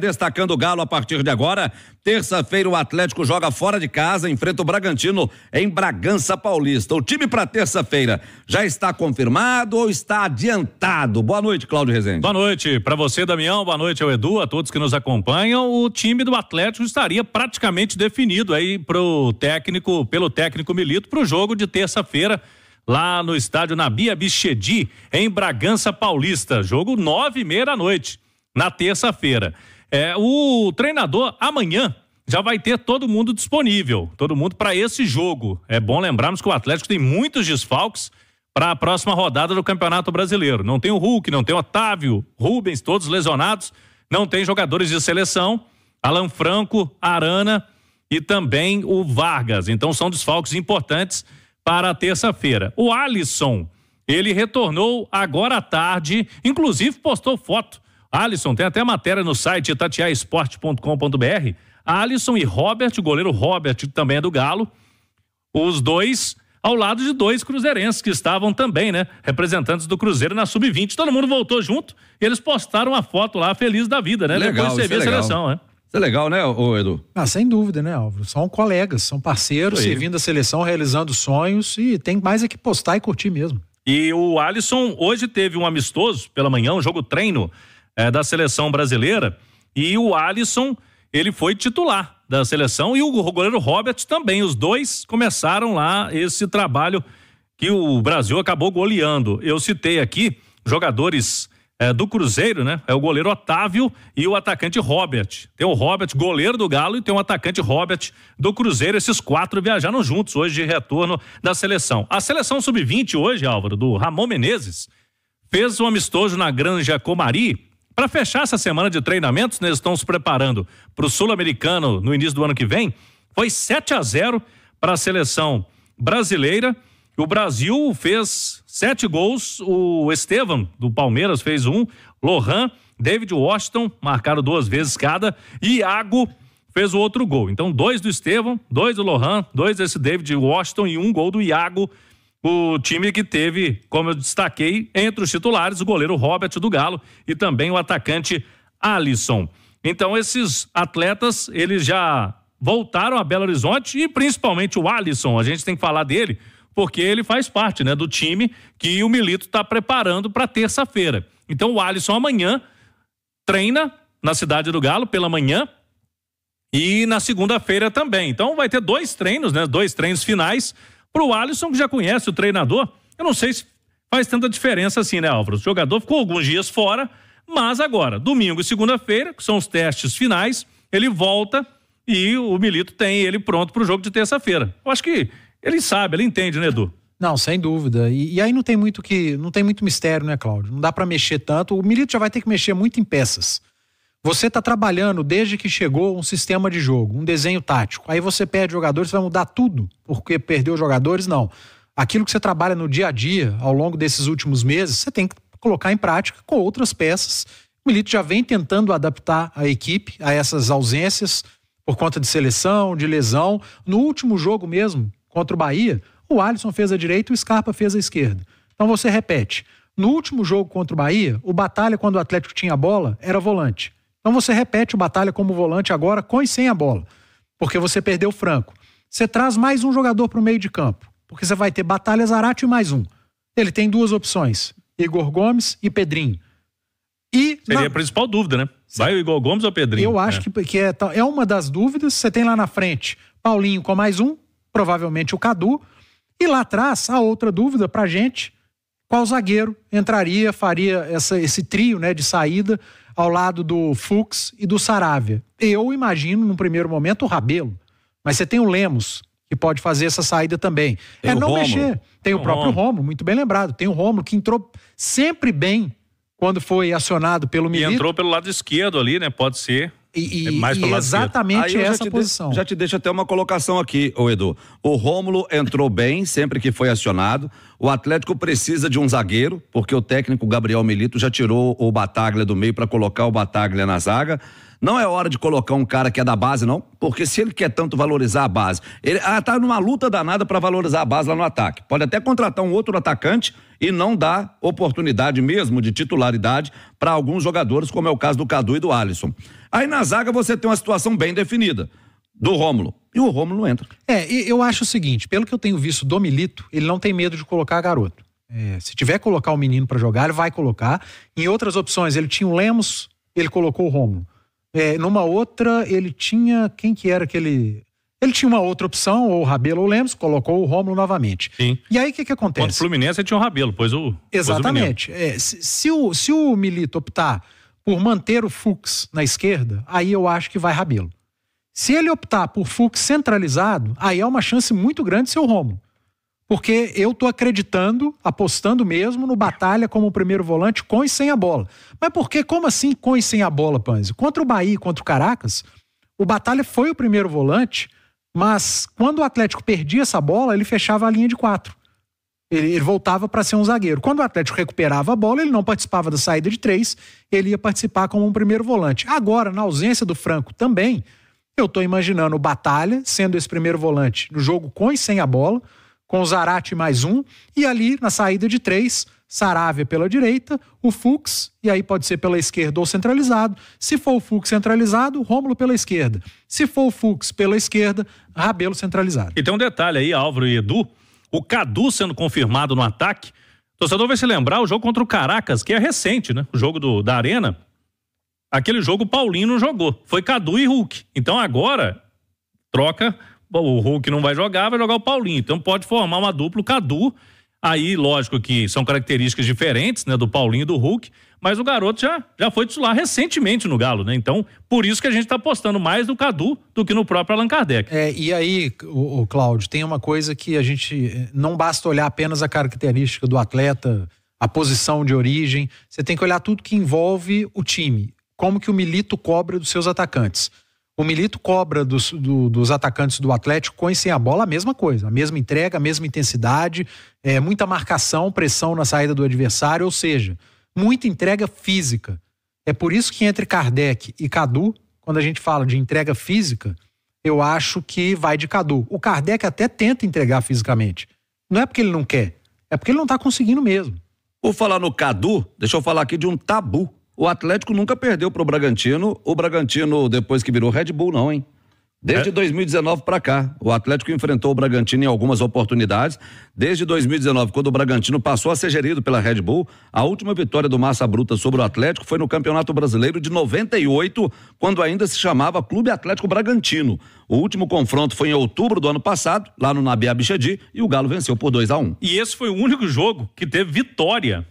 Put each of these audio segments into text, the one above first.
Destacando o Galo a partir de agora, terça-feira o Atlético joga fora de casa, enfrenta o Bragantino em Bragança Paulista. O time para terça-feira já está confirmado ou está adiantado? Boa noite, Cláudio Rezende. Boa noite para você, Damião. Boa noite ao Edu, a todos que nos acompanham. O time do Atlético estaria praticamente definido aí pro técnico, pelo técnico Milito para o jogo de terça-feira lá no estádio Nabia Bichedi em Bragança Paulista. Jogo nove e meia da noite na terça-feira. É, o treinador amanhã já vai ter todo mundo disponível, todo mundo para esse jogo. É bom lembrarmos que o Atlético tem muitos desfalques para a próxima rodada do Campeonato Brasileiro. Não tem o Hulk, não tem o Otávio, Rubens, todos lesionados, não tem jogadores de seleção, Alan Franco, Arana e também o Vargas. Então são desfalques importantes para a terça-feira. O Alisson, ele retornou agora à tarde, inclusive postou foto Alisson, tem até matéria no site tatiaesporte.com.br. Alisson e Robert, o goleiro Robert também é do Galo. Os dois ao lado de dois cruzeirenses que estavam também, né, representantes do Cruzeiro na sub-20. Todo mundo voltou junto e eles postaram a foto lá feliz da vida, né? Legal, Depois você vê é a seleção, né? Isso é legal, né, ô Edu? Ah, sem dúvida, né, Álvaro? São colegas, são parceiros, servindo a seleção, realizando sonhos e tem mais é que postar e curtir mesmo. E o Alisson hoje teve um amistoso pela manhã, um jogo treino é, da seleção brasileira. E o Alisson, ele foi titular da seleção e o goleiro Robert também. Os dois começaram lá esse trabalho que o Brasil acabou goleando. Eu citei aqui jogadores é, do Cruzeiro, né? É o goleiro Otávio e o atacante Robert. Tem o Robert, goleiro do Galo, e tem o atacante Robert do Cruzeiro. Esses quatro viajaram juntos hoje de retorno da seleção. A seleção sub-20 hoje, Álvaro, do Ramon Menezes, fez um amistoso na Granja Comari para fechar essa semana de treinamentos, né, eles estão se preparando para o Sul-Americano no início do ano que vem. Foi 7 a 0 para a seleção brasileira. O Brasil fez sete gols. O Estevam, do Palmeiras, fez um. Lohan, David Washington, marcaram duas vezes cada. Iago fez o outro gol. Então, dois do Estevam, dois do Lohan, dois desse David Washington e um gol do Iago o time que teve, como eu destaquei, entre os titulares, o goleiro Robert do Galo e também o atacante Alisson. Então, esses atletas, eles já voltaram a Belo Horizonte e principalmente o Alisson, a gente tem que falar dele, porque ele faz parte né, do time que o Milito está preparando para terça-feira. Então, o Alisson amanhã treina na Cidade do Galo pela manhã e na segunda-feira também. Então, vai ter dois treinos, né, dois treinos finais para o Alisson, que já conhece o treinador, eu não sei se faz tanta diferença assim, né, Álvaro? O jogador ficou alguns dias fora, mas agora, domingo e segunda-feira, que são os testes finais, ele volta e o Milito tem ele pronto para o jogo de terça-feira. Eu acho que ele sabe, ele entende, né, Edu? Não, sem dúvida. E, e, aí não tem muito que, não tem muito mistério, né, Cláudio? Não dá para mexer tanto. O Milito já vai ter que mexer muito em peças. Você está trabalhando desde que chegou um sistema de jogo, um desenho tático. Aí você perde jogadores, você vai mudar tudo porque perdeu jogadores? Não. Aquilo que você trabalha no dia a dia, ao longo desses últimos meses, você tem que colocar em prática com outras peças. O Milito já vem tentando adaptar a equipe a essas ausências por conta de seleção, de lesão. No último jogo mesmo, contra o Bahia, o Alisson fez a direita e o Scarpa fez a esquerda. Então você repete. No último jogo contra o Bahia, o Batalha, quando o Atlético tinha a bola, era volante. Então você repete o Batalha como volante agora com e sem a bola, porque você perdeu o Franco. Você traz mais um jogador para o meio de campo, porque você vai ter Batalha, Zarate e mais um. Ele tem duas opções: Igor Gomes e Pedrinho. E Seria na... a principal dúvida, né? Vai o Igor Gomes ou Pedrinho? Eu acho é. que, que é, é uma das dúvidas. Você tem lá na frente Paulinho com mais um, provavelmente o Cadu. E lá atrás, a outra dúvida a gente: qual zagueiro entraria, faria essa, esse trio né, de saída ao lado do Fux e do Saravia. Eu imagino, no primeiro momento, o Rabelo. Mas você tem o Lemos, que pode fazer essa saída também. Tem é não Romulo. mexer. Tem o, o próprio Romulo. Romulo, muito bem lembrado. Tem o Romulo, que entrou sempre bem quando foi acionado pelo Milito. E entrou pelo lado esquerdo ali, né? Pode ser e, e, é e exatamente essa já posição. De, já te deixo até uma colocação aqui, o Edu. O Rômulo entrou bem sempre que foi acionado. O Atlético precisa de um zagueiro, porque o técnico Gabriel Milito já tirou o Bataglia do meio para colocar o Bataglia na zaga. Não é hora de colocar um cara que é da base, não, porque se ele quer tanto valorizar a base, ele ah, tá numa luta danada para valorizar a base lá no ataque. Pode até contratar um outro atacante e não dar oportunidade mesmo de titularidade para alguns jogadores, como é o caso do Cadu e do Alisson. Aí na zaga você tem uma situação bem definida do Rômulo. E o Rômulo entra. É, eu acho o seguinte, pelo que eu tenho visto do Milito, ele não tem medo de colocar garoto. É, se tiver que colocar o menino para jogar, ele vai colocar. Em outras opções, ele tinha o Lemos, ele colocou o Rômulo. É, numa outra, ele tinha. Quem que era aquele. Ele tinha uma outra opção, ou o Rabelo ou o Lemos, colocou o Rômulo novamente. Sim. E aí o que, que acontece? Quando o Fluminense ele tinha o Rabelo, pois o. Exatamente. Pois o é, se, se, o, se o Milito optar por manter o Fux na esquerda, aí eu acho que vai Rabelo. Se ele optar por Fux centralizado, aí é uma chance muito grande de ser o Rômulo porque eu estou acreditando, apostando mesmo no Batalha como primeiro volante com e sem a bola. Mas por que? Como assim com e sem a bola, Panzi? Contra o Bahia, contra o Caracas, o Batalha foi o primeiro volante, mas quando o Atlético perdia essa bola, ele fechava a linha de quatro. Ele, ele voltava para ser um zagueiro. Quando o Atlético recuperava a bola, ele não participava da saída de três, ele ia participar como um primeiro volante. Agora, na ausência do Franco também, eu estou imaginando o Batalha sendo esse primeiro volante no jogo com e sem a bola com o Zarate mais um, e ali na saída de três, Saravia pela direita, o Fux, e aí pode ser pela esquerda ou centralizado. Se for o Fux centralizado, Rômulo pela esquerda. Se for o Fux pela esquerda, Rabelo centralizado. E tem um detalhe aí, Álvaro e Edu, o Cadu sendo confirmado no ataque. O torcedor vai se lembrar o jogo contra o Caracas, que é recente, né? O jogo do, da Arena. Aquele jogo o Paulinho não jogou. Foi Cadu e Hulk. Então agora troca o Hulk não vai jogar, vai jogar o Paulinho. Então pode formar uma dupla, o Cadu. Aí, lógico que são características diferentes, né, do Paulinho e do Hulk, mas o garoto já, já foi titular recentemente no Galo, né? Então, por isso que a gente está apostando mais no Cadu do que no próprio Allan Kardec. É, e aí, o, o Cláudio, tem uma coisa que a gente eh, não basta olhar apenas a característica do atleta, a posição de origem, você tem que olhar tudo que envolve o time, como que o Milito cobra dos seus atacantes. O Milito cobra dos, do, dos atacantes do Atlético com e sem a bola a mesma coisa, a mesma entrega, a mesma intensidade, é, muita marcação, pressão na saída do adversário, ou seja, muita entrega física. É por isso que entre Kardec e Cadu, quando a gente fala de entrega física, eu acho que vai de Cadu. O Kardec até tenta entregar fisicamente. Não é porque ele não quer, é porque ele não está conseguindo mesmo. Por falar no Cadu, deixa eu falar aqui de um tabu o Atlético nunca perdeu pro Bragantino. O Bragantino, depois que virou Red Bull, não, hein? Desde é. 2019 para cá, o Atlético enfrentou o Bragantino em algumas oportunidades. Desde 2019, quando o Bragantino passou a ser gerido pela Red Bull, a última vitória do Massa Bruta sobre o Atlético foi no Campeonato Brasileiro de 98, quando ainda se chamava Clube Atlético Bragantino. O último confronto foi em outubro do ano passado, lá no Nabi Abichedi, e o Galo venceu por 2 a 1 um. E esse foi o único jogo que teve vitória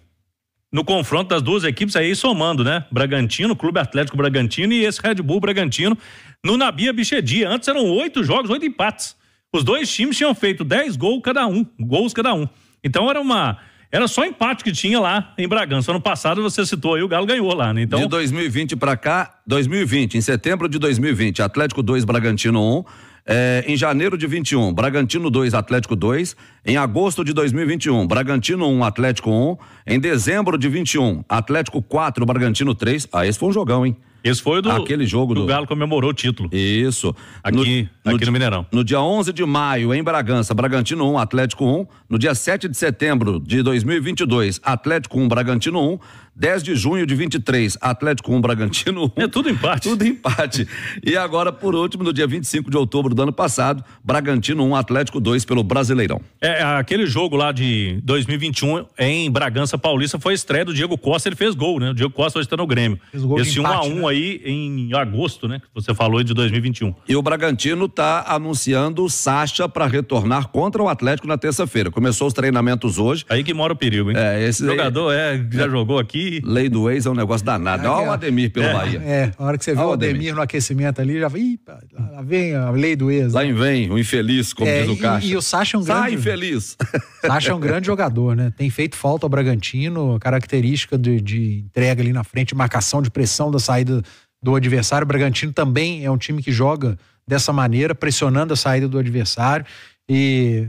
no confronto das duas equipes aí somando, né? Bragantino, Clube Atlético Bragantino e esse Red Bull Bragantino no Nabia Bichedia. Antes eram oito jogos, oito empates. Os dois times tinham feito dez gols cada um, gols cada um. Então era uma era só empate que tinha lá em Bragança. Ano passado você citou aí, o Galo ganhou lá, né? Então... De 2020 para cá, 2020, em setembro de 2020, Atlético 2, Bragantino 1, um, é, em janeiro de 21, Bragantino 2, Atlético 2. Em agosto de 2021, Bragantino 1, Atlético 1. Em dezembro de 21, Atlético 4, Bragantino 3. Ah, esse foi um jogão, hein? Esse foi do, aquele jogo do, do Galo comemorou o título. Isso. Aqui no, aqui no, no Mineirão. No dia 11 de maio, em Bragança, Bragantino 1, Atlético 1. No dia 7 de setembro de 2022, Atlético 1, Bragantino 1. 10 de junho de 23, Atlético 1, Bragantino 1. É tudo empate. Tudo empate. E agora, por último, no dia 25 de outubro do ano passado, Bragantino 1, Atlético 2 pelo Brasileirão. É, é, aquele jogo lá de 2021 em Bragança Paulista foi a estreia do Diego Costa, ele fez gol, né? O Diego Costa hoje está no Grêmio. Esse 1 a 1 né? aí em agosto, né? Que você falou de 2021. E o Bragantino tá anunciando o Sacha para retornar contra o Atlético na terça-feira. Começou os treinamentos hoje. Aí que mora o perigo, hein? É, esse o jogador é, já é. jogou aqui. Lei do ex é um negócio danado. Olha o Ademir pelo é. Bahia. É, a hora que você vê o Ademir, Ademir no aquecimento ali, já Ih, lá vem a lei do ex. Lá né? vem o infeliz, como é, diz o Caixa. E, e o Sacha é um grande. Sai infeliz. Sacha é um grande jogador, né? Tem feito falta ao Bragantino, característica de, de entrega ali na frente, marcação de pressão da saída do adversário. O Bragantino também é um time que joga dessa maneira, pressionando a saída do adversário. E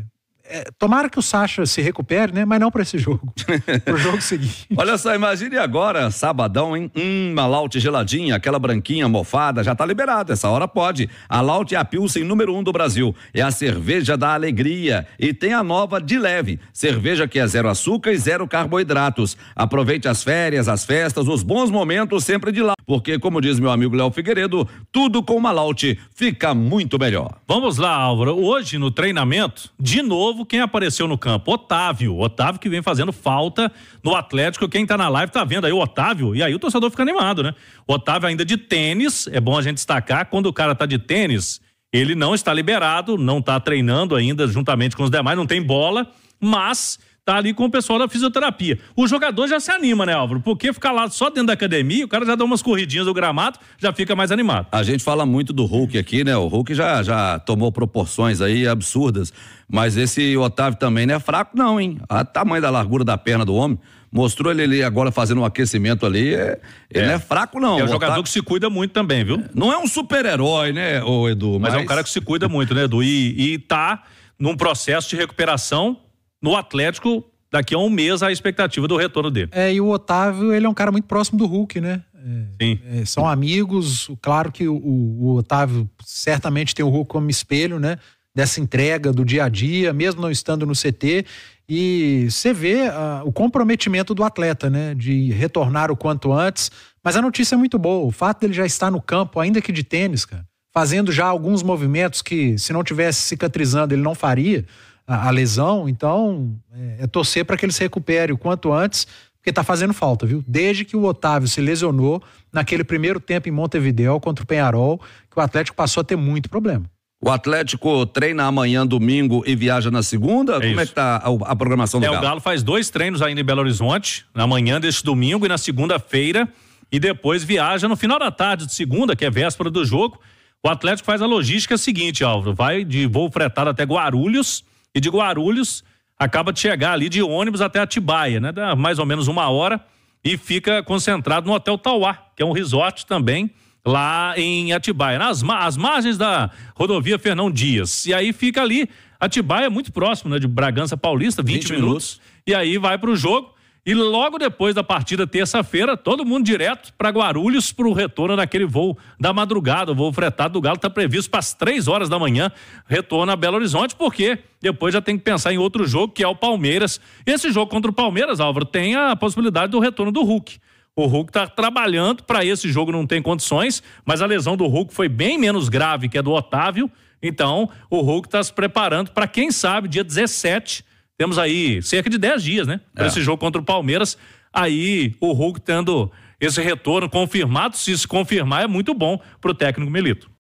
é, tomara que o Sacha se recupere, né? Mas não para esse jogo. pro jogo seguinte. Olha só, imagine agora, sabadão, hein? Hum, uma Laute geladinha, aquela branquinha mofada, já tá liberada. Essa hora pode. A Laute é a Pilsen número um do Brasil. É a cerveja da alegria. E tem a nova de leve. Cerveja que é zero açúcar e zero carboidratos. Aproveite as férias, as festas, os bons momentos sempre de lá. Porque, como diz meu amigo Léo Figueiredo, tudo com uma Laute fica muito melhor. Vamos lá, Álvaro. Hoje no treinamento, de novo novo, quem apareceu no campo? Otávio. Otávio que vem fazendo falta no Atlético. Quem tá na live tá vendo aí o Otávio. E aí o torcedor fica animado, né? O Otávio ainda de tênis. É bom a gente destacar. Quando o cara tá de tênis, ele não está liberado, não tá treinando ainda juntamente com os demais, não tem bola. Mas tá ali com o pessoal da fisioterapia. O jogador já se anima, né, Álvaro? Porque ficar lá só dentro da academia, o cara já dá umas corridinhas do gramado, já fica mais animado. A gente fala muito do Hulk aqui, né? O Hulk já, já tomou proporções aí absurdas. Mas esse Otávio também não é fraco, não, hein? A tamanho da largura da perna do homem. Mostrou ele ali agora fazendo um aquecimento ali. É, ele é. não é fraco, não. É um jogador Otávio... que se cuida muito também, viu? Não é um super-herói, né, Edu? Mas... mas... é um cara que se cuida muito, né, Edu? E, e tá num processo de recuperação no Atlético daqui a um mês a expectativa do retorno dele. É, e o Otávio, ele é um cara muito próximo do Hulk, né? É, Sim. É, são amigos, claro que o, o, Otávio certamente tem o Hulk como espelho, né? Dessa entrega do dia a dia, mesmo não estando no CT. E você vê uh, o comprometimento do atleta, né? De retornar o quanto antes. Mas a notícia é muito boa. O fato dele já estar no campo, ainda que de tênis, cara, fazendo já alguns movimentos que, se não tivesse cicatrizando, ele não faria a, a lesão. Então, é, é torcer para que ele se recupere o quanto antes, porque está fazendo falta, viu? Desde que o Otávio se lesionou naquele primeiro tempo em Montevideo contra o Penharol, que o Atlético passou a ter muito problema. O Atlético treina amanhã, domingo, e viaja na segunda? É Como isso. é que tá a, a programação do é, Galo? O Galo faz dois treinos ainda em Belo Horizonte, na manhã deste domingo e na segunda-feira, e depois viaja no final da tarde de segunda, que é véspera do jogo. O Atlético faz a logística seguinte, Álvaro, vai de voo fretado até Guarulhos, e de Guarulhos acaba de chegar ali de ônibus até Atibaia, né? Dá mais ou menos uma hora e fica concentrado no Hotel Tauá, que é um resort também lá em Atibaia, nas as margens da rodovia Fernão Dias. E aí fica ali, Atibaia é muito próximo né, de Bragança Paulista, 20, 20 minutos. minutos. E aí vai para o jogo. E logo depois da partida, terça-feira, todo mundo direto para Guarulhos para o retorno daquele voo da madrugada. O voo fretado do Galo está previsto para as 3 horas da manhã, retorno a Belo Horizonte, porque depois já tem que pensar em outro jogo, que é o Palmeiras. Esse jogo contra o Palmeiras, Álvaro, tem a possibilidade do retorno do Hulk. O Hulk está trabalhando para esse jogo, não tem condições, mas a lesão do Hulk foi bem menos grave que a do Otávio. Então, o Hulk está se preparando para, quem sabe, dia 17 temos aí cerca de 10 dias, né? Para é. esse jogo contra o Palmeiras. Aí o Hulk tendo esse retorno confirmado, se isso confirmar, é muito bom para o técnico Melito.